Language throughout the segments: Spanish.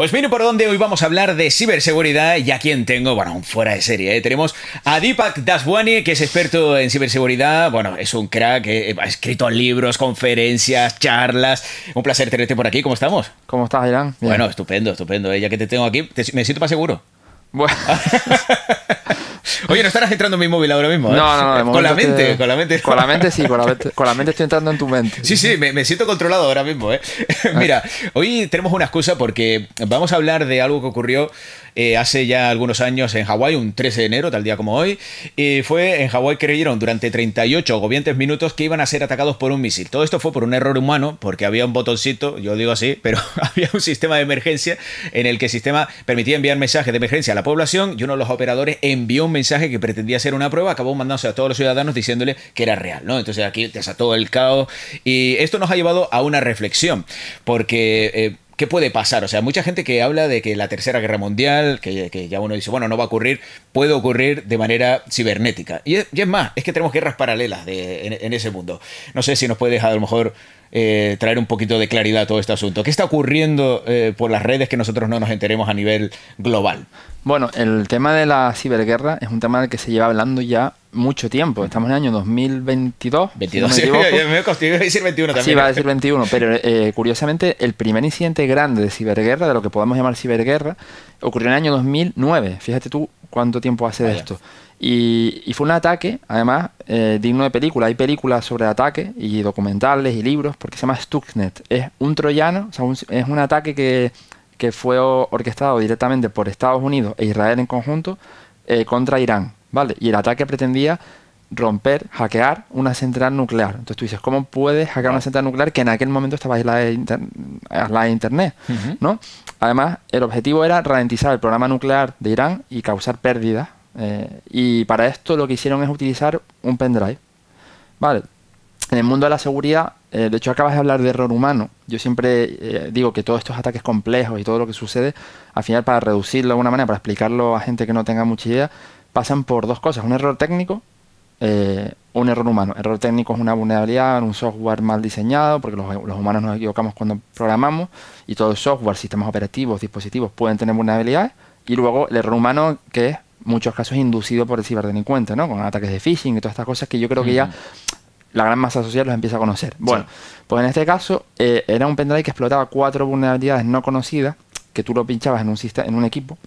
Pues vino por donde hoy vamos a hablar de ciberseguridad y a quien tengo, bueno, fuera de serie, ¿eh? tenemos a Deepak Daswani, que es experto en ciberseguridad, bueno, es un crack, eh, eh, ha escrito libros, conferencias, charlas, un placer tenerte por aquí, ¿cómo estamos? ¿Cómo estás, Irán? Bueno, estupendo, estupendo, ¿eh? ya que te tengo aquí, me siento más seguro. Bueno. Oye, no estarás entrando en mi móvil ahora mismo. ¿eh? No, no, no con la mente, con la mente. Con la mente sí, con la mente, con la mente estoy entrando en tu mente. Sí, sí, me siento controlado ahora mismo. ¿eh? Mira, hoy tenemos una excusa porque vamos a hablar de algo que ocurrió eh, hace ya algunos años en Hawái, un 13 de enero, tal día como hoy, y fue en Hawái que creyeron durante 38 20 minutos que iban a ser atacados por un misil. Todo esto fue por un error humano, porque había un botoncito, yo digo así, pero había un sistema de emergencia en el que el sistema permitía enviar mensajes de emergencia a la población y uno de los operadores envió un mensaje que pretendía ser una prueba, acabó mandándose a todos los ciudadanos diciéndole que era real, ¿no? Entonces aquí desató el caos y esto nos ha llevado a una reflexión, porque... Eh, ¿Qué puede pasar? O sea, mucha gente que habla de que la Tercera Guerra Mundial, que, ya uno dice, bueno, no va a ocurrir, puede ocurrir de manera cibernética. Y es, más, es que tenemos guerras paralelas en, ese mundo. No sé si nos puede dejar a lo mejor eh, traer un poquito de claridad a todo este asunto. ¿Qué está ocurriendo eh, por las redes que nosotros no nos enteremos a nivel global? Bueno, el tema de la ciberguerra es un tema del que se lleva hablando ya mucho tiempo. Estamos en el año 2022. 22, me, sí, yo, a decir 21 también. Sí, va a decir 21, pero eh, curiosamente el primer incidente grande de ciberguerra, de lo que podamos llamar ciberguerra, ocurrió en el año 2009. Fíjate tú cuánto tiempo hace de esto. Y, fue un ataque, además, eh, digno de película. Hay películas sobre ataque y documentales y libros, porque se llama Stuxnet. Es un troyano, es un ataque que, fue orquestado directamente por Estados Unidos e Israel en conjunto eh, contra Irán. ¿vale? Y el ataque pretendía romper, hackear una central nuclear. Entonces tú dices, ¿cómo puedes hackear una central nuclear que en aquel momento estaba aislada de, la de Internet? ¿no? Además, el objetivo era ralentizar el programa nuclear de Irán y causar pérdidas eh, y para esto lo que hicieron es utilizar un pendrive. Vale, en el mundo de la seguridad, eh, de hecho acabas de hablar de error humano. Yo siempre eh, digo que todos estos ataques complejos y todo lo que sucede, al final para reducirlo de alguna manera, para explicarlo a gente que no tenga mucha idea, pasan por dos cosas, un error técnico, eh, un error humano. Error técnico es una vulnerabilidad en un software mal diseñado, porque los, los, humanos nos equivocamos cuando programamos, y todo el software, sistemas operativos, dispositivos pueden tener vulnerabilidades. Y luego el error humano, que es muchos casos inducidos por el ciberdelincuente, ¿no? Con ataques de phishing y todas estas cosas que yo creo que ya la gran masa social los empieza a conocer. Bueno, pues en este caso eh, era un pendrive que explotaba cuatro vulnerabilidades no conocidas que tú lo pinchabas en un, en un equipo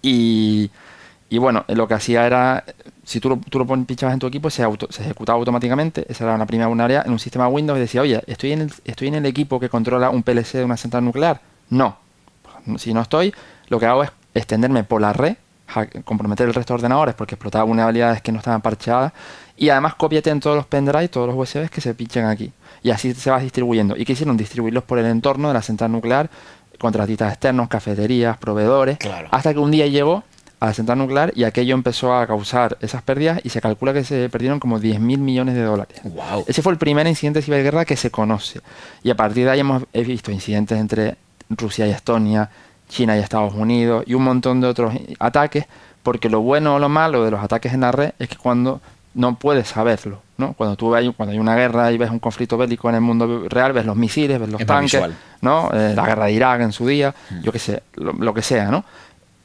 y, y bueno, eh, lo que hacía era, si tú lo, tú lo pinchabas en tu equipo, se, se ejecutaba automáticamente, esa era la primera vulnerabilidad, en un sistema Windows y decía, oye, ¿estoy en, ¿estoy en el equipo que controla un PLC de una central nuclear? No. Si no estoy, lo que hago es extenderme por la red comprometer el resto de ordenadores porque explotaba vulnerabilidades que no estaban parcheadas. Y además cópiate en todos los pendrives, todos los USBs que se pinchen aquí. Y así se va distribuyendo. ¿Y quisieron Distribuirlos por el entorno de la central nuclear, contratistas externos, cafeterías, proveedores. Hasta que un día llegó a la central nuclear y aquello empezó a causar esas pérdidas y se calcula que se perdieron como 10 mil millones de dólares. Ese fue el primer incidente de guerra que se conoce. Y a partir de ahí hemos visto incidentes entre Rusia y Estonia, China y Estados Unidos y un montón de otros ataques, porque lo bueno o lo malo de los ataques en la red es que cuando no puedes saberlo, ¿no? Cuando tú ves, cuando hay una guerra y ves un conflicto bélico en el mundo real, ves los misiles, ves los tanques, ¿no? Eh, la guerra de Irak en su día, mm. yo qué sé, lo, lo, que sea, ¿no?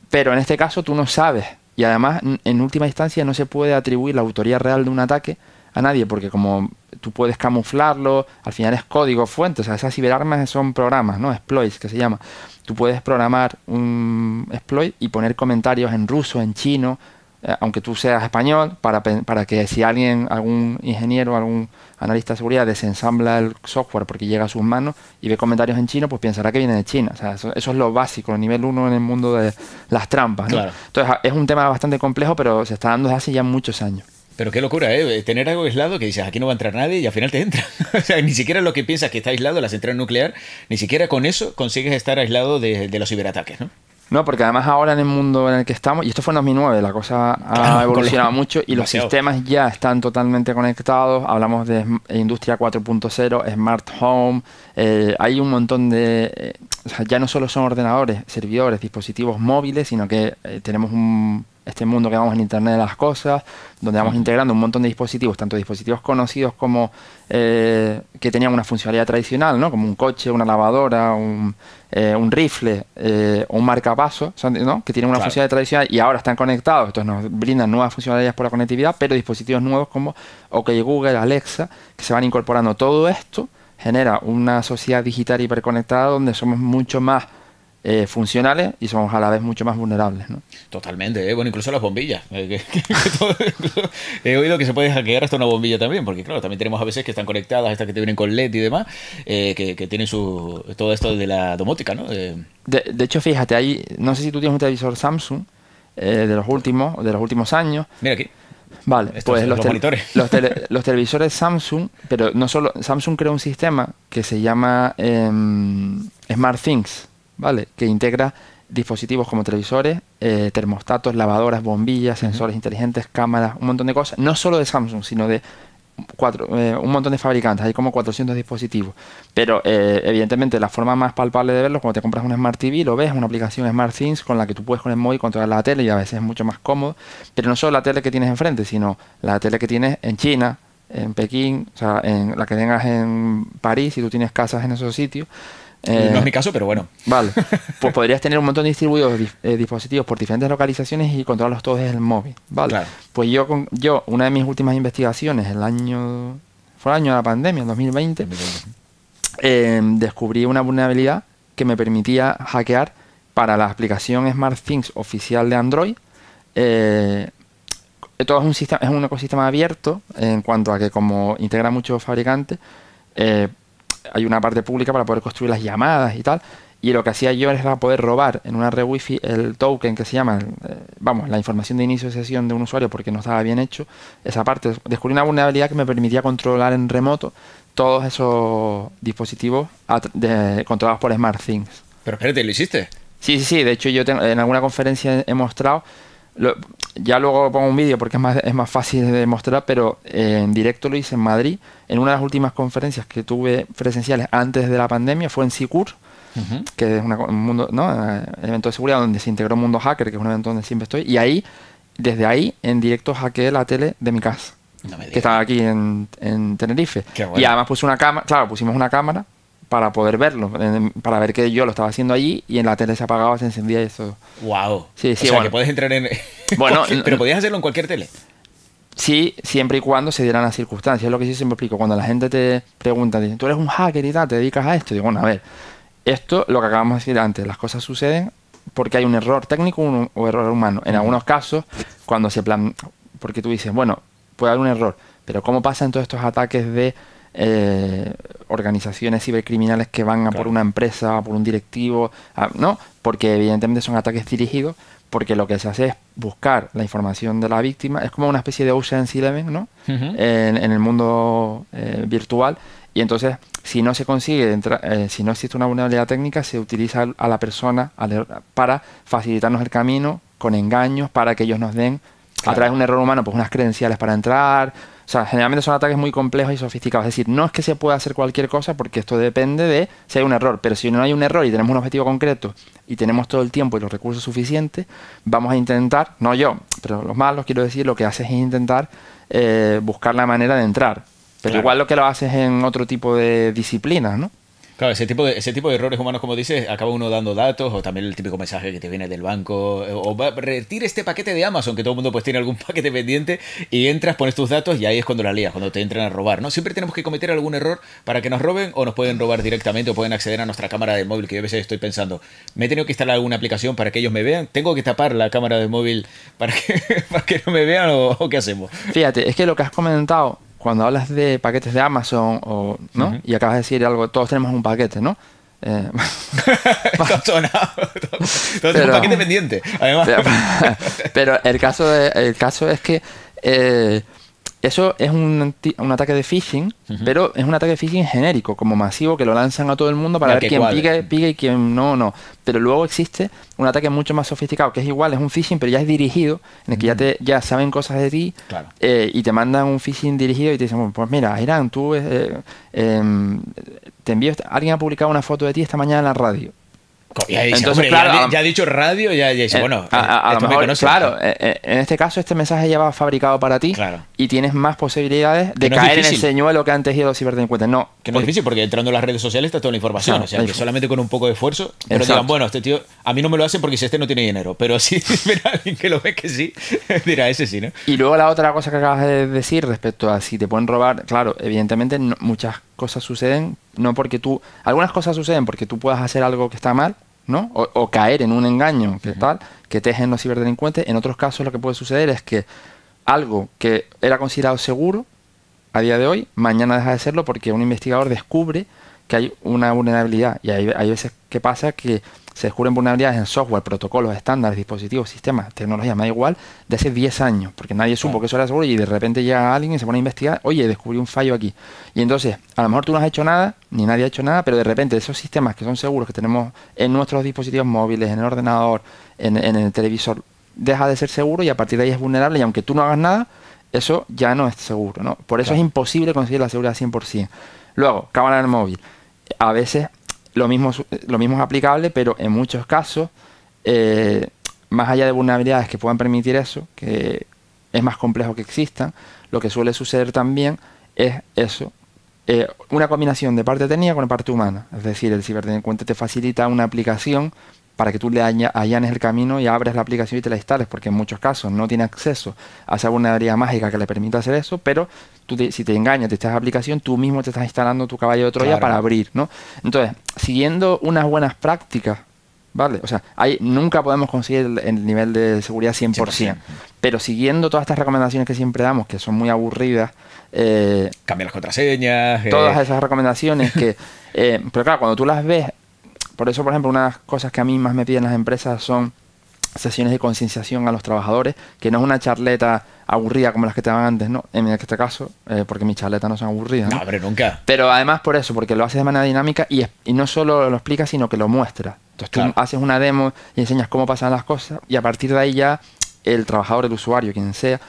Pero en este caso tú no sabes y además en última instancia no se puede atribuir la autoría real de un ataque a nadie porque como tú puedes camuflarlo, al final es código fuente, o sea, esas ciberarmas son programas, ¿no? Exploits, que se llama. Tú puedes programar un exploit y poner comentarios en ruso, en chino, eh, aunque tú seas español, para, para que si alguien, algún ingeniero, algún analista de seguridad desensambla el software porque llega a sus manos y ve comentarios en chino, pues pensará que viene de China. O sea, eso, es lo básico, el nivel uno en el mundo de las trampas. Entonces, ah, es un tema bastante complejo, pero se está dando desde hace ya muchos años. Pero qué locura, ¿eh? Tener algo aislado que dices, aquí no va a entrar nadie y al final te entra. o sea, ni siquiera lo que piensas que está aislado, la central nuclear, ni siquiera con eso consigues estar aislado de, los ciberataques, ¿no? No, porque además ahora en el mundo en el que estamos, y esto fue en 2009, la cosa ha ah, evolucionado mucho y los sistemas ya están totalmente conectados. Hablamos de industria 4.0, smart home, eh, hay un montón de... Eh, o sea, ya no solo son ordenadores, servidores, dispositivos móviles, sino que eh, tenemos un este mundo que vamos en Internet de las Cosas, donde vamos integrando un montón de dispositivos, tanto dispositivos conocidos como eh, que tenían una funcionalidad tradicional, ¿no? como un coche, una lavadora, un, eh, rifle eh, un marcapaso, ¿no? que tienen una funcionalidad tradicional y ahora están conectados, entonces nos brindan nuevas funcionalidades por la conectividad, pero dispositivos nuevos como OK Google, Alexa, que se van incorporando todo esto genera una sociedad digital hiperconectada donde somos mucho más eh, funcionales y somos a la vez mucho más vulnerables. ¿no? Totalmente, eh, bueno, incluso las bombillas. Eh, he oído que se puede hackear hasta una bombilla también, porque claro, también tenemos a veces que están conectadas, estas que te vienen con LED y demás, que, tienen su, todo esto de la domótica. ¿no? De, hecho, fíjate, ahí, no sé si tú tienes un televisor Samsung de, los últimos, de los últimos años. Mira aquí. Vale, pues los, los, monitores. los, televisores Samsung, pero no solo, Samsung creó un sistema que se llama em, Smart Things ¿vale? Que integra dispositivos como televisores, eh, termostatos, lavadoras, bombillas, sensores inteligentes, cámaras, un montón de cosas, no solo de Samsung, sino de cuatro, eh, un montón de fabricantes, hay como 400 dispositivos. Pero eh, evidentemente la forma más palpable de verlo, es cuando te compras un Smart TV, lo ves, una aplicación Smart Things con la que tú puedes con el móvil controlar la tele y a veces es mucho más cómodo, pero no solo la tele que tienes enfrente, sino la tele que tienes en China, en Pekín, o sea, en la que tengas en París, si tú tienes casas en esos sitios. Eh, no es mi caso, pero bueno. Vale. Pues podrías tener un montón de distribuidos eh, dispositivos por diferentes localizaciones y controlarlos todos desde el móvil. Vale. Pues yo, yo, una de mis últimas investigaciones, el año. Fue el año de la pandemia, en 2020, eh, descubrí una vulnerabilidad que me permitía hackear para la aplicación smart things oficial de Android. todo es un, sistema, es un ecosistema abierto en cuanto a que, como integra muchos fabricantes, hay una parte pública para poder construir las llamadas y tal. Y lo que hacía yo era poder robar en una red wifi el token que se llama, eh, vamos, la información de inicio de sesión de un usuario porque no estaba bien hecho. Esa parte, descubrí una vulnerabilidad que me permitía controlar en remoto todos esos dispositivos controlados por smart things. Pero espérate, ¿lo hiciste? Sí, sí, sí. De hecho, yo en alguna conferencia he mostrado ya luego pongo un vídeo porque es más, fácil de mostrar, pero eh, en directo lo hice en Madrid. En una de las últimas conferencias que tuve presenciales antes de la pandemia fue en SICUR, que es un eh, evento de seguridad donde se integró Mundo Hacker, que es un evento donde siempre estoy. Y ahí, desde ahí, en directo hackeé la tele de mi casa. que estaba aquí en, Tenerife. Y además puse una cámara, claro, pusimos una cámara para poder verlo, para ver que yo lo estaba haciendo allí y en la tele se apagaba, se encendía y eso. Wow. Sí, sí, o sea, que puedes entrar en Bueno, pero podías hacerlo en cualquier tele. Sí, siempre y cuando se dieran las circunstancias, es lo que yo siempre explico, cuando la gente te pregunta, tú eres un hacker y tal, te dedicas a esto, digo, bueno, a ver, esto lo que acabamos de decir antes, las cosas suceden porque hay un error técnico un, o error humano. En algunos casos, cuando se plan porque tú dices, bueno, puede haber un error, pero ¿cómo pasan todos estos ataques de eh, organizaciones cibercriminales que van a por una empresa, por un directivo, no, porque evidentemente son ataques dirigidos, porque lo que se hace es buscar la información de la víctima, es como una especie de ocean Eleven, ¿no? en, el mundo eh, virtual, y entonces si no se consigue, eh, si no existe una vulnerabilidad técnica, se utiliza a la persona er, para facilitarnos el camino con engaños para que ellos nos den, a través de un error humano, pues unas credenciales para entrar, o sea, generalmente son ataques muy complejos y sofisticados. Es decir, no es que se pueda hacer cualquier cosa porque esto depende de si hay un error. Pero si no hay un error y tenemos un objetivo concreto y tenemos todo el tiempo y los recursos suficientes, vamos a intentar, no yo, pero los malos, quiero decir, lo que haces es intentar eh, buscar la manera de entrar. Pero igual lo que lo haces en otro tipo de disciplinas, ¿no? Claro, ese tipo, de, ese tipo de errores humanos, como dices, acaba uno dando datos o también el típico mensaje que te viene del banco eh, o va, retira este paquete de Amazon, que todo el mundo pues tiene algún paquete pendiente y entras, pones tus datos y ahí es cuando la lías, cuando te entran a robar, ¿no? Siempre tenemos que cometer algún error para que nos roben o nos pueden robar directamente o pueden acceder a nuestra cámara de móvil, que yo a veces estoy pensando, me he tenido que instalar alguna aplicación para que ellos me vean, tengo que tapar la cámara de móvil para que, para que no me vean o qué hacemos. Fíjate, es que lo que has comentado cuando hablas de paquetes de Amazon o, ¿no? y acabas de decir algo, todos tenemos un paquete, ¿no? Eh, todos tenemos un paquete pendiente, además. Pero, el, caso el caso es que eh, eso es un, un ataque de phishing, pero es un ataque de phishing genérico, como masivo, que lo lanzan a todo el mundo para ver quién pique, pique y quién no, no. Pero luego existe un ataque mucho más sofisticado, que es igual, es un phishing, pero ya es dirigido, en el que ya, te, ya saben cosas de ti eh, y te mandan un phishing dirigido y te dicen, pues mira, Irán, tú eh, eh, em, te envío, alguien ha publicado una foto de ti esta mañana en la radio ya, Entonces, ya, ha dicho radio, ya, dice, eh, bueno, esto me Claro, eh, eh, en este caso este mensaje ya va fabricado para ti y tienes más posibilidades de caer en el señuelo que han tejido los ciberdelincuentes. No. Que no es difícil porque entrando en las redes sociales está toda la información, o sea, que solamente con un poco de esfuerzo, pero digan, bueno, este tío, a mí no me lo hacen porque si este no tiene dinero, pero si mira, alguien que lo ve que sí, dirá ese sí, ¿no? Y luego la otra cosa que acabas de decir respecto a si te pueden robar, claro, evidentemente muchas muchas cosas suceden no porque tú, algunas cosas suceden porque tú puedas hacer algo que está mal, ¿no? O, caer en un engaño, que tal, que tejen los ciberdelincuentes. En otros casos lo que puede suceder es que algo que era considerado seguro a día de hoy, mañana deja de serlo porque un investigador descubre que hay una vulnerabilidad y hay, hay veces que pasa que se descubren vulnerabilidades en software, protocolos, estándares, dispositivos, sistemas, tecnología, más da igual, de hace 10 años, porque nadie supo que eso era seguro y de repente llega alguien y se pone a investigar, oye, descubrí un fallo aquí. Y entonces, a lo mejor tú no has hecho nada, ni nadie ha hecho nada, pero de repente esos sistemas que son seguros que tenemos en nuestros dispositivos móviles, en el ordenador, en, el televisor, deja de ser seguro y a partir de ahí es vulnerable y aunque tú no hagas nada, eso ya no es seguro, ¿no? Por eso es imposible conseguir la seguridad 100%. Luego, cámara del móvil a veces lo mismo, lo mismo es aplicable, pero en muchos casos, eh, más allá de vulnerabilidades que puedan permitir eso, que es más complejo que existan, lo que suele suceder también es eso, eh, una combinación de parte técnica con parte humana. Es decir, el ciberdelincuente te facilita una aplicación para que tú le allanes el camino y abres la aplicación y te la instales, porque en muchos casos no tiene acceso a esa vulnerabilidad mágica que le permita hacer eso, pero tú te, si te engañas te esta aplicación, tú mismo te estás instalando tu caballo de Troya para abrir, ¿no? Entonces, siguiendo unas buenas prácticas, ¿vale? O sea, nunca podemos conseguir el, nivel de seguridad 100%, pero siguiendo todas estas recomendaciones que siempre damos, que son muy aburridas, eh, Cambia las contraseñas. Eh. Todas esas recomendaciones que... Eh, pero claro, cuando tú las ves por eso, por ejemplo, una de las cosas que a mí más me piden las empresas son sesiones de concienciación a los trabajadores, que no es una charleta aburrida como las que te daban antes, ¿no? En este caso, eh, porque mis charletas no son aburridas. No, nunca. Pero además por eso, porque lo haces de manera dinámica y, no solo lo explicas, sino que lo muestras. Entonces tú haces una demo y enseñas cómo pasan las cosas y a partir de ahí ya el trabajador, el usuario, quien sea,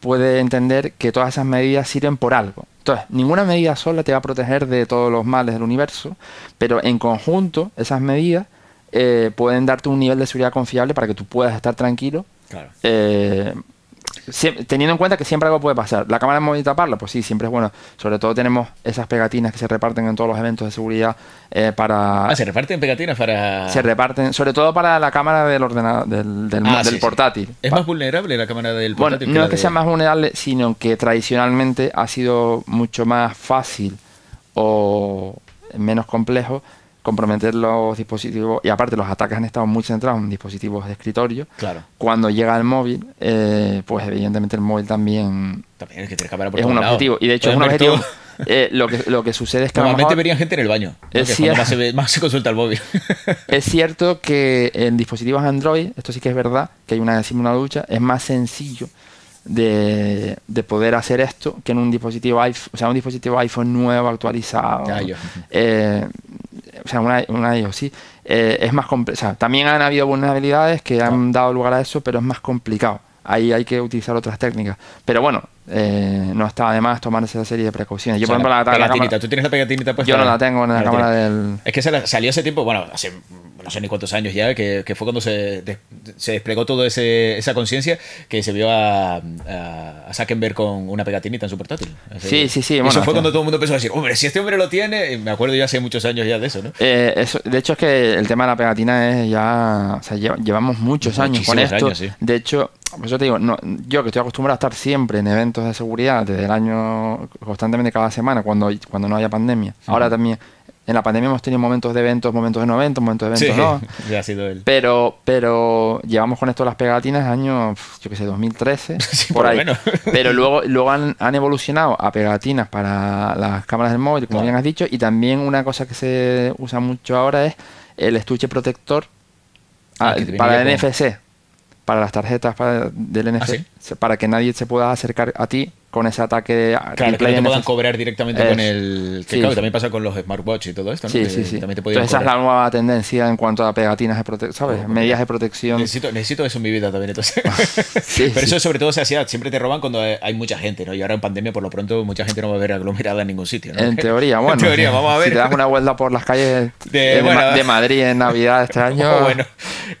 puede entender que todas esas medidas sirven por algo. Entonces, ninguna medida sola te va a proteger de todos los males del universo, pero en conjunto esas medidas eh, pueden darte un nivel de seguridad confiable para que tú puedas estar tranquilo. Claro. Eh, teniendo en cuenta que siempre algo puede pasar. La cámara en taparla, pues sí, siempre es bueno. Sobre todo tenemos esas pegatinas que se reparten en todos los eventos de seguridad eh, para... Ah, se reparten pegatinas para... Se reparten, sobre todo para la cámara del ordenador, del, del, ah, portátil. ¿Es más vulnerable la cámara del portátil? no es que sea más vulnerable, sino que tradicionalmente ha sido mucho más fácil o menos complejo comprometer los dispositivos y aparte los ataques han estado muy centrados en dispositivos de escritorio. Claro. Cuando llega el móvil, eh, pues evidentemente el móvil también, es, un objetivo y de hecho es un objetivo. Eh, lo, que, lo que sucede es que normalmente verían gente en el baño. Es cierto, más, se consulta el móvil. es cierto que en dispositivos Android, esto sí que es verdad, que hay una, una ducha, es más sencillo de, poder hacer esto que en un dispositivo iPhone, o sea, un dispositivo iPhone nuevo, actualizado. Eh, o sea, una, una de ellos sí, eh, es más o también han habido vulnerabilidades que han ah. dado lugar a eso, pero es más complicado. Ahí hay que utilizar otras técnicas. Pero bueno, eh, no está además, tomando esa serie de precauciones. Yo, por ejemplo, la, la, cámara, ¿Tú tienes la pegatinita puesta? Yo no la tengo en la, cámara del. Es que salió ese tiempo, bueno, hace no sé ni cuántos años ya, que, fue cuando se, desplegó toda esa conciencia que se vio a, a, con una pegatinita en su portátil. sí, sí, sí. Bueno, eso fue cuando todo el mundo empezó a decir, hombre, si este hombre lo tiene, me acuerdo ya hace muchos años ya de eso, ¿no? Eh, eso, de hecho, es que el tema de la pegatina es ya. O sea, llevamos muchos años con esto. De hecho pues yo te digo, no, yo que estoy acostumbrado a estar siempre en eventos de seguridad desde el año, constantemente cada semana, cuando, cuando no haya pandemia. Ahora también, en la pandemia hemos tenido momentos de eventos, momentos de no eventos, momentos de eventos sí, no. Pero, pero llevamos con esto las pegatinas año, yo qué sé, 2013, por, ahí. Pero luego, luego han, han, evolucionado a pegatinas para las cámaras del móvil, como bien has dicho, y también una cosa que se usa mucho ahora es el estuche protector ah, ah, para el NFC para las tarjetas del NFC, ¿Ah, para que nadie se pueda acercar a ti con ese ataque claro, que puedan cobrar directamente con el que claro, también pasa con los smartwatch y todo esto sí, sí, sí. Entonces esa es la nueva tendencia en cuanto a pegatinas de prote sabes oh, medidas de protección necesito, necesito eso en mi vida también entonces pero eso sobre todo se hacía siempre te roban cuando hay mucha gente no y ahora en pandemia por lo pronto mucha gente no va a ver aglomerada en ningún sitio ¿no? en teoría bueno en teoría vamos a ver si te das una vuelta por las calles de, Madrid en Navidad este oh, año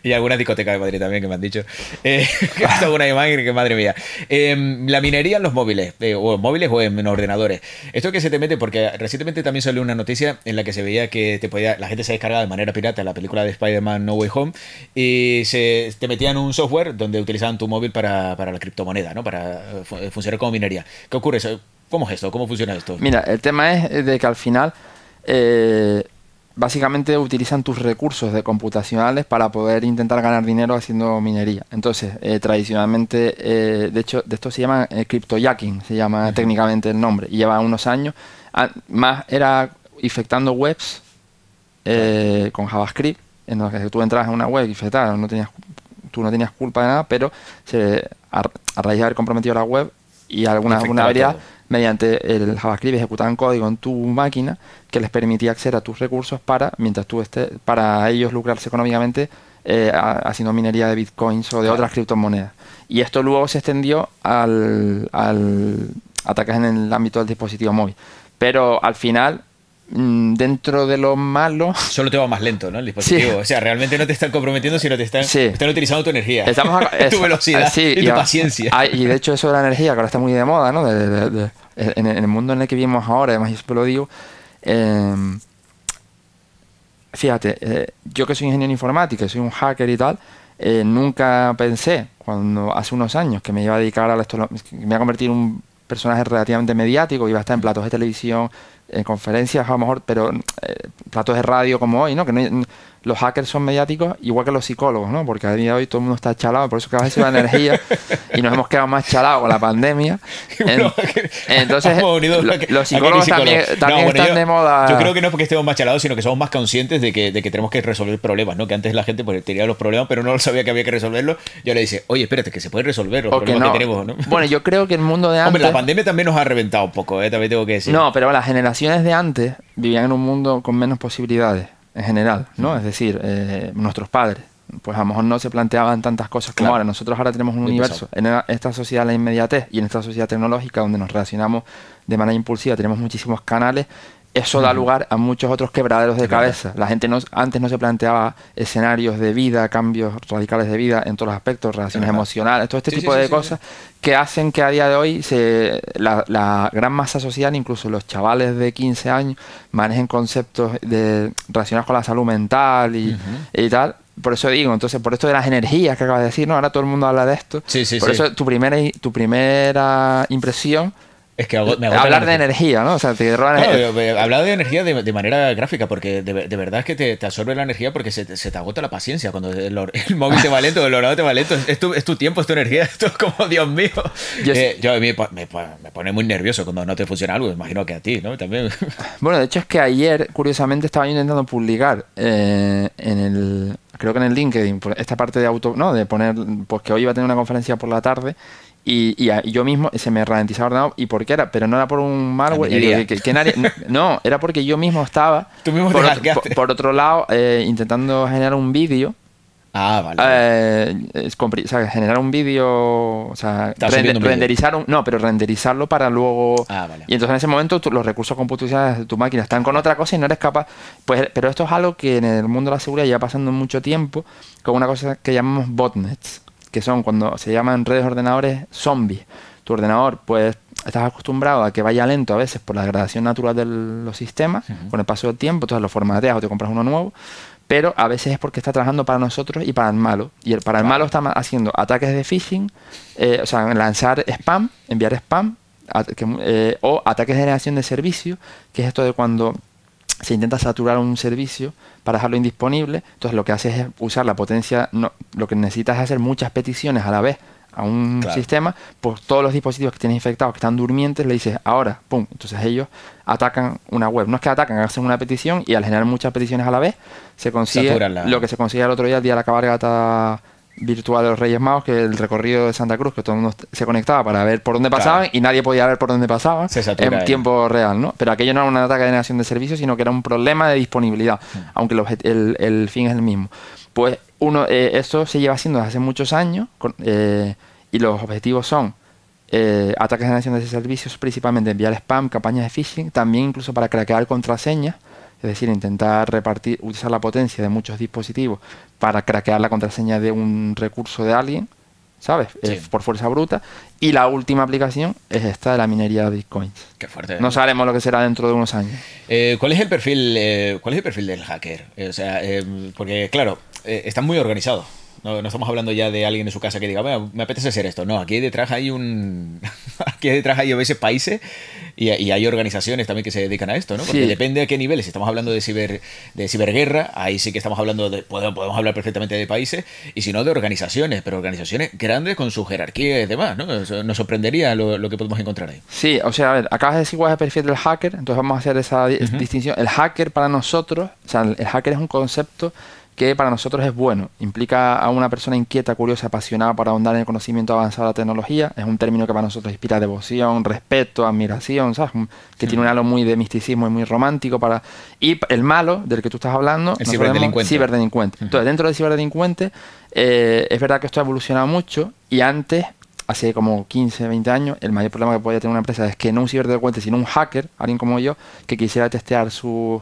y algunas discotecas de Madrid también que me han dicho eh, que es una imagen que madre mía em, la minería en los móviles o en eh, o móviles o en ordenadores. Esto que se te mete, porque recientemente también salió una noticia en la que se veía que te podía, la gente se descargaba de manera pirata la película de Spider-Man No Way Home y se, te metían un software donde utilizaban tu móvil para, la criptomoneda, ¿no? Para eh, eh, funcionar como minería. ¿Qué ocurre? ¿Cómo es esto? ¿Cómo funciona esto? Mira, el tema es de que al final... Eh básicamente utilizan tus recursos de computacionales para poder intentar ganar dinero haciendo minería. Entonces, eh, tradicionalmente, eh, de hecho, de esto se llama eh, cryptojacking, se llama técnicamente el nombre, y lleva unos años. Ah, más era infectando webs con JavaScript, en donde tú entras en una web y no tenías, tú no tenías culpa de nada, pero se, a, raíz de haber comprometido la web y alguna, alguna mediante el JavaScript ejecutaban código en tu máquina que les permitía acceder a tus recursos para, mientras tú estés, para ellos lucrarse económicamente eh, haciendo minería de bitcoins o de otras criptomonedas. Y esto luego se extendió al, al ataques en el ámbito del dispositivo móvil. Pero al final Mm, dentro de lo malo. Solo te va más lento, ¿no? El dispositivo. O sea, realmente no te están comprometiendo, sino te están, utilizando tu energía. Estamos a, tu velocidad y, tu paciencia. y de hecho, eso de la energía, que ahora está muy de moda, ¿no? en, el mundo en el que vivimos ahora, además, yo lo digo. Em, fíjate, eh, yo que soy ingeniero informático, soy un hacker y tal, eh, nunca pensé, cuando hace unos años, que me iba a dedicar a esto, me iba a convertir en un personaje relativamente mediático, iba a estar en platos de televisión, en conferencias a lo mejor, pero eh, platos de radio como hoy, no, los hackers son mediáticos, igual que los psicólogos, ¿no? Porque a día de hoy todo el mundo está chalado, por eso cada vez se va energía y nos hemos quedado más chalados con la pandemia. entonces, los psicólogos también, están de moda. Yo creo que no es porque estemos más chalados, sino que somos más conscientes de que, tenemos que resolver problemas, ¿no? Que antes la gente pues, tenía los problemas, pero no sabía que había que resolverlos. Yo le dice, oye, espérate, que se puede resolver los tenemos, ¿no? Bueno, yo creo que el mundo de antes... Hombre, la pandemia también nos ha reventado un poco, ¿eh? También tengo que decir. No, pero las generaciones de antes vivían en un mundo con menos posibilidades en general, ¿no? Es decir, eh, nuestros padres. Pues a lo mejor no se planteaban tantas cosas como ahora. Nosotros ahora tenemos un universo. En esta sociedad de la inmediatez y en esta sociedad tecnológica donde nos relacionamos de manera impulsiva, tenemos muchísimos canales eso da lugar a muchos otros quebraderos de cabeza. La gente no, antes no se planteaba escenarios de vida, cambios radicales de vida en todos los aspectos, relaciones emocionales, todo este tipo de cosas que hacen que a día de hoy se, la, gran masa social, incluso los chavales de 15 años, manejen conceptos de, relacionados con la salud mental y, tal, por eso digo, entonces por esto de las energías que acabas de decir, ¿no? Ahora todo el mundo habla de esto. por eso tu primera, tu primera impresión es que Hablar de energía, ¿no? O Hablar de energía de, manera gráfica, porque de, verdad es que te, absorbe la energía porque se, te agota la paciencia. Cuando el, móvil te va lento, el ordenador te va lento, es tu, tiempo, es tu energía, esto es como, Dios mío. Yo, eh, me, pone muy nervioso cuando no te funciona algo, imagino que a ti, ¿no? También. Bueno, de hecho es que ayer, curiosamente, estaba intentando publicar eh, en el, creo que en el LinkedIn, esta parte de auto, ¿no? De poner, pues que hoy iba a tener una conferencia por la tarde y, yo mismo se me ralentizaba ¿Y por qué era? Pero no era por un malware. que, nadie, no, era porque yo mismo estaba. por, otro, lado, eh, intentando generar un vídeo. Ah, vale. Eh, generar un vídeo, o sea, renderizar un, no, pero renderizarlo para luego. Ah, y entonces en ese momento los recursos computacionales de tu máquina están con otra cosa y no eres capaz. Pues, pero esto es algo que en el mundo de la seguridad lleva pasando mucho tiempo con una cosa que llamamos botnets que son cuando se llaman redes ordenadores zombies. Tu ordenador, pues, estás acostumbrado a que vaya lento a veces por la degradación natural de los sistemas, con el paso del tiempo, entonces lo formateas o te compras uno nuevo, pero a veces es porque está trabajando para nosotros y para el malo. Y para el malo está haciendo ataques de phishing, eh, o sea, lanzar spam, enviar spam, eh, o ataques de generación de servicio, que es esto de cuando se intenta saturar un servicio para dejarlo indisponible, entonces lo que haces es usar la potencia, no, lo que necesitas es hacer muchas peticiones a la vez a un sistema, pues todos los dispositivos que tienes infectados, que están durmientes, le dices ahora, pum, entonces ellos atacan una web. No es que atacan, hacen una petición y al generar muchas peticiones a la vez, se consigue lo que se consigue el otro día, el día de la cabalgata virtual de los Reyes Magos, que el recorrido de Santa Cruz, que todo el mundo se conectaba para ver por dónde pasaban y nadie podía ver por dónde pasaban en tiempo real, ¿no? Pero aquello no era una ataque de de servicios, sino que era un problema de disponibilidad, mm. aunque el, fin es el mismo. Pues uno, eh, esto se lleva haciendo desde hace muchos años eh, y los objetivos son eh, ataques de generación de servicios, principalmente enviar spam, campañas de phishing, también incluso para craquear contraseñas, es decir, intentar repartir, utilizar la potencia de muchos dispositivos para craquear la contraseña de un recurso de alguien, ¿sabes? por fuerza bruta. Y la última aplicación es esta de la minería de bitcoins. Qué fuerte. No sabemos lo que será dentro de unos años. Eh, ¿Cuál es el perfil? Eh, ¿Cuál es el perfil del hacker? Eh, o sea, porque claro, está muy organizado. No, estamos hablando ya de alguien en su casa que diga, me apetece hacer esto. No, aquí detrás hay un. aquí detrás hay a países y, hay organizaciones también que se dedican a esto, ¿no? Porque depende a qué niveles. Si estamos hablando de, ciber, de ciberguerra, ahí sí que estamos hablando de. Podemos, hablar perfectamente de países y si no de organizaciones, pero organizaciones grandes con su jerarquía y demás, ¿no? nos sorprendería lo, que podemos encontrar ahí. Sí, o sea, a ver, acabas de decir cuál es el perfil del hacker, entonces vamos a hacer esa distinción. El hacker para nosotros, o sea, el hacker es un concepto que para nosotros es bueno. Implica a una persona inquieta, curiosa, apasionada para ahondar en el conocimiento avanzado de la tecnología. Es un término que para nosotros inspira devoción, respeto, admiración, Que tiene un halo muy de misticismo y muy romántico. para Y el malo del que tú estás hablando, el ciberdelincuente. ciberdelincuente. Entonces, dentro del ciberdelincuente, eh, es verdad que esto ha evolucionado mucho y antes hace como 15, 20 años, el mayor problema que podía tener una empresa es que no un ciberdelincuente, sino un hacker, alguien como yo, que quisiera testear su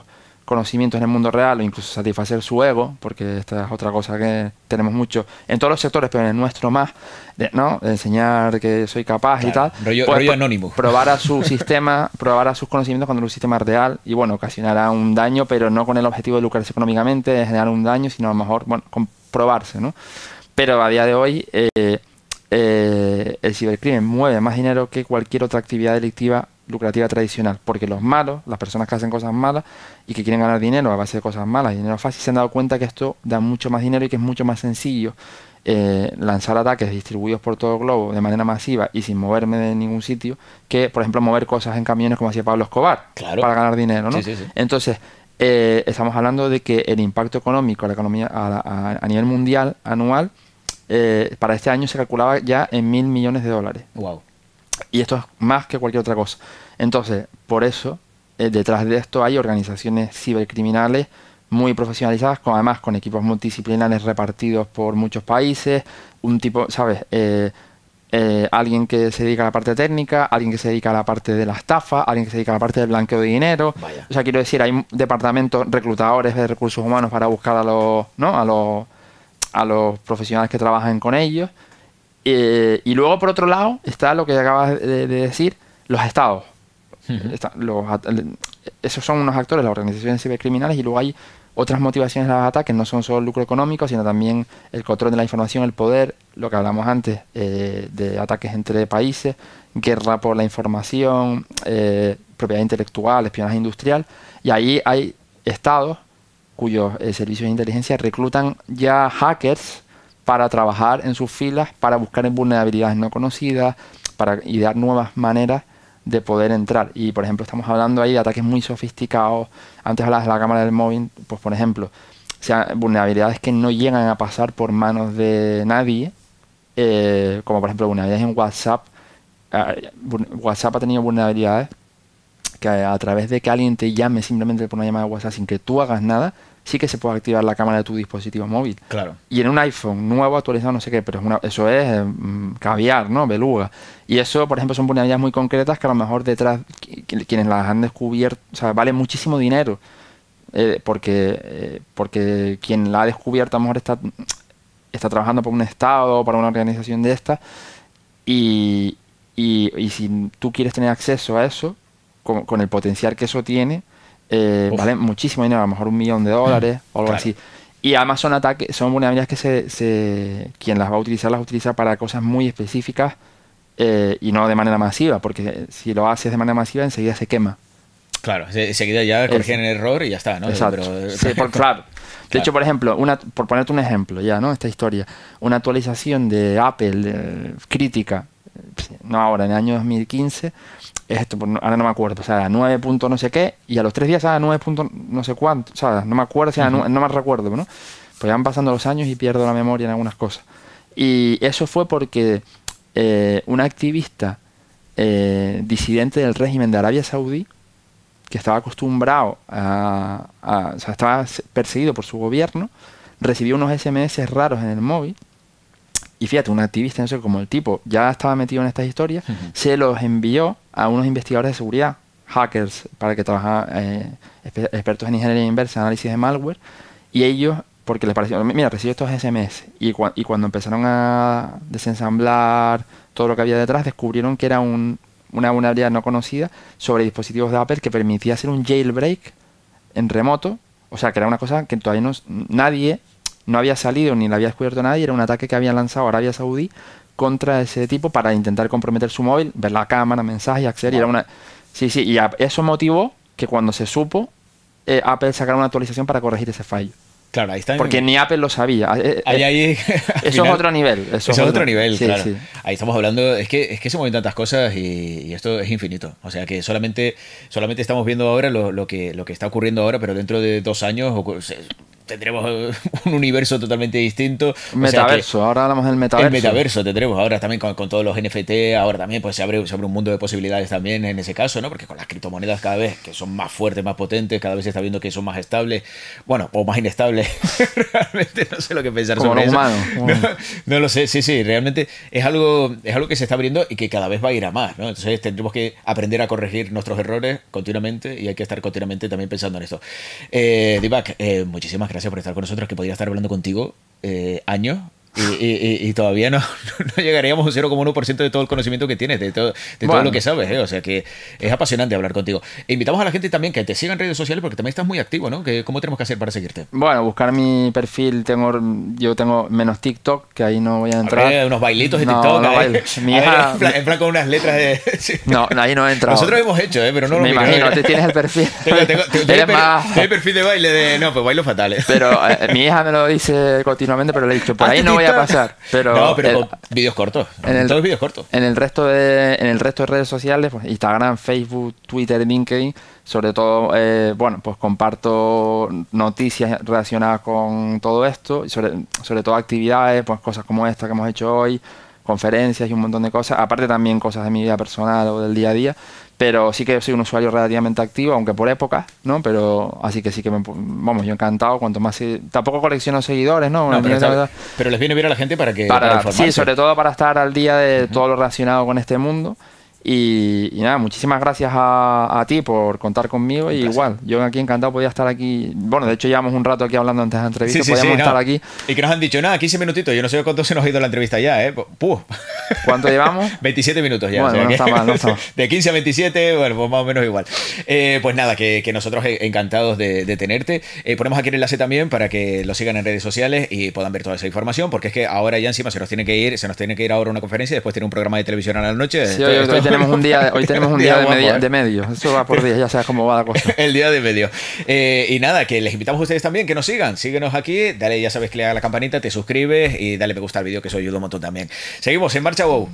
conocimientos en el mundo real o incluso satisfacer su ego, porque esta es otra cosa que tenemos mucho en todos los sectores, pero en el nuestro más, de, ¿no? enseñar que soy capaz y tal. Rollo, pues, pues, anónimo. Probar a su sistema, probar a sus conocimientos cuando el sistema es real y bueno, ocasionará un daño, pero no con el objetivo de lucrarse económicamente, de generar un daño, sino a lo mejor, bueno, comprobarse, ¿no? Pero a día de hoy eh, eh, el cibercrimen mueve más dinero que cualquier otra actividad delictiva lucrativa tradicional, porque los malos, las personas que hacen cosas malas y que quieren ganar dinero a base de cosas malas, dinero fácil, se han dado cuenta que esto da mucho más dinero y que es mucho más sencillo eh, lanzar ataques distribuidos por todo el globo de manera masiva y sin moverme de ningún sitio que, por ejemplo, mover cosas en camiones como hacía Pablo Escobar para ganar dinero. ¿no? Entonces, eh, estamos hablando de que el impacto económico a la economía a, nivel mundial anual eh, para este año se calculaba ya en mil millones de dólares. Wow. Y esto es más que cualquier otra cosa. Entonces, por eso, eh, detrás de esto hay organizaciones cibercriminales muy profesionalizadas, con, además con equipos multidisciplinares repartidos por muchos países, un tipo, ¿sabes? Eh, eh, alguien que se dedica a la parte técnica, alguien que se dedica a la parte de la estafa, alguien que se dedica a la parte del blanqueo de dinero. O sea, quiero decir, hay departamentos reclutadores de recursos humanos para buscar a los, ¿no? a los, a los profesionales que trabajan con ellos. Eh, y luego, por otro lado, está lo que acabas de, decir, los estados. esos son unos actores, las organizaciones cibercriminales, y luego hay otras motivaciones de los ataques, no son solo lucro económico, sino también el control de la información, el poder, lo que hablamos antes, eh, de ataques entre países, guerra por la información, eh, propiedad intelectual, espionaje industrial, y ahí hay estados cuyos servicios de inteligencia reclutan ya hackers para trabajar en sus filas, para buscar en vulnerabilidades no conocidas, para idear nuevas maneras de poder entrar. Y por ejemplo, estamos hablando ahí de ataques muy sofisticados. Antes hablabas de la cámara del móvil, pues por ejemplo, vulnerabilidades que no llegan a pasar por manos de nadie, eh, como por ejemplo vulnerabilidades en WhatsApp. Ah, WhatsApp ha tenido vulnerabilidades que a, a través de que alguien te llame simplemente por una llamada de WhatsApp sin que tú hagas nada, sí que se puede activar la cámara de tu dispositivo móvil. Claro. Y en un iPhone nuevo, actualizado, no sé qué, pero eso es eh, mm, caviar, ¿no? Beluga. Y eso, por ejemplo, son vulnerabilidades muy concretas que a lo mejor detrás quienes las han descubierto, o sea, vale muchísimo dinero. Eh, porque, eh, porque quien la ha descubierto a lo mejor está, está trabajando para un Estado o para una organización de esta. Y, y, si tú quieres tener acceso a eso, con el potencial que eso tiene, eh, muchísimo dinero, a lo mejor un millón de dólares mm, o algo así. Y además son son vulnerabilidades que se, quien las va a utilizar las utiliza para cosas muy específicas eh, y no de manera masiva, porque si lo haces de manera masiva enseguida se quema. Claro, enseguida ya corrigen el error y ya está, ¿no? por, claro. De hecho, por ejemplo, una, por ponerte un ejemplo ya, ¿no? Esta historia, una actualización de Apple crítica, no ahora, en el año 2015, esto, pues ahora no me acuerdo, o sea, a 9 no sé qué, y a los 3 días a ah, 9 punto no sé cuánto, o sea, no me acuerdo, no, me recuerdo, ¿no? Pues ya van pasando los años y pierdo la memoria en algunas cosas. Y eso fue porque eh, un activista eh, disidente del régimen de Arabia Saudí, que estaba acostumbrado a, o sea, estaba perseguido por su gobierno, recibió unos SMS raros en el móvil y fíjate, un activista, no sé, como el tipo ya estaba metido en estas historias, se los envió a unos investigadores de seguridad, hackers, para que trabajaran, eh, expertos en ingeniería inversa, análisis de malware, y ellos, porque les pareció, mira, recibió estos SMS, y, y cuando empezaron a desensamblar todo lo que había detrás, descubrieron que era un, una vulnerabilidad no conocida sobre dispositivos de Apple que permitía hacer un jailbreak en remoto, o sea, que era una cosa que todavía no, nadie no había salido ni la había descubierto nadie, era un ataque que había lanzado Arabia Saudí contra ese tipo para intentar comprometer su móvil, ver la cámara, mensajes, acceder. Y era una... Sí, sí, y eso motivó que cuando se supo, eh, Apple sacara una actualización para corregir ese fallo. Claro, ahí está. Porque ni Apple lo sabía. Ah, eh, ahí, eh, ahí, eso es otro nivel. Eso, es otro, nivel, claro. Ahí estamos hablando. Es que, es que se mueven tantas cosas y, esto es infinito. O sea que solamente, solamente estamos viendo ahora lo, lo, que, lo que está ocurriendo ahora, pero dentro de dos años tendremos eh, un universo totalmente distinto. Metaverso, ahora hablamos del metaverso. El metaverso tendremos ahora también con, todos los NFT, ahora también pues se abre sobre un mundo de posibilidades también en ese caso, ¿no? Porque con las criptomonedas cada vez que son más fuertes, más potentes, cada vez se está viendo que son más estables, bueno, o más inestables. realmente no sé lo que pensar Como sobre eso. No, lo sé, sí, sí, realmente es algo, es algo que se está abriendo y que cada vez va a ir a más, ¿no? Entonces tendremos que aprender a corregir nuestros errores continuamente y hay que estar continuamente también pensando en esto. Eh, Divac, eh, muchísimas gracias gracias por estar con nosotros, que podría estar hablando contigo eh, años y, todavía no, no llegaríamos a un 0,1% de todo el conocimiento que tienes, de, todo, lo que sabes. ¿eh? O sea que es apasionante hablar contigo. invitamos a la gente también que te siga en redes sociales porque también estás muy activo, ¿no? ¿Cómo tenemos que hacer para seguirte? Bueno, buscar mi perfil. tengo Yo tengo menos TikTok, que ahí no voy a entrar. unos bailitos de TikTok. mi hija, en, plan, con unas letras de. No, ahí no entra. Nosotros hemos hecho, ¿eh? pero no lo Me imagino, te tienes el perfil. tengo, tengo, el, perfil de baile de. No, pues bailo fatal. Eh. Pero eh, mi hija me lo dice continuamente, pero le he dicho, por ahí no voy a pasar. Pero no, pero vídeos cortos. En el, vídeos cortos. En el, resto de, en el resto de redes sociales, pues Instagram, Facebook, Twitter, LinkedIn, sobre todo, eh, bueno, pues comparto noticias relacionadas con todo esto, y sobre, sobre todo actividades, pues cosas como esta que hemos hecho hoy, conferencias y un montón de cosas, aparte también cosas de mi vida personal o del día a día pero sí que soy un usuario relativamente activo, aunque por época, ¿no? Pero así que sí que me, vamos, yo encantado, cuanto más tampoco colecciono seguidores, ¿no? pero, les viene bien a la gente para que para, sí, sobre todo para estar al día de todo lo relacionado con este mundo. Y, nada, muchísimas gracias a, ti por contar conmigo. y igual, yo aquí encantado podía estar aquí. Bueno, de hecho, llevamos un rato aquí hablando antes de la entrevista. podíamos estar aquí. Y que nos han dicho, nada, 15 minutitos. Yo no sé cuánto se nos ha ido la entrevista ya, ¿eh? ¿Cuánto llevamos? 27 minutos ya. De 15 a 27, bueno, pues más o menos igual. Eh, pues nada, que, nosotros encantados de, tenerte. Eh, ponemos aquí el enlace también para que lo sigan en redes sociales y puedan ver toda esa información, porque es que ahora ya encima se nos tiene que ir, se nos tiene que ir ahora una conferencia y después tiene un programa de televisión a la noche. Sí, hoy tenemos un día, de, medio, Eso va por día, ya sabes cómo va la cosa. el día de medio. Eh, y nada, que les invitamos a ustedes también que nos sigan. Síguenos aquí, dale, ya sabes que le haga la campanita, te suscribes y dale me gusta al vídeo, que eso ayuda un montón también. Seguimos en marcha, wow.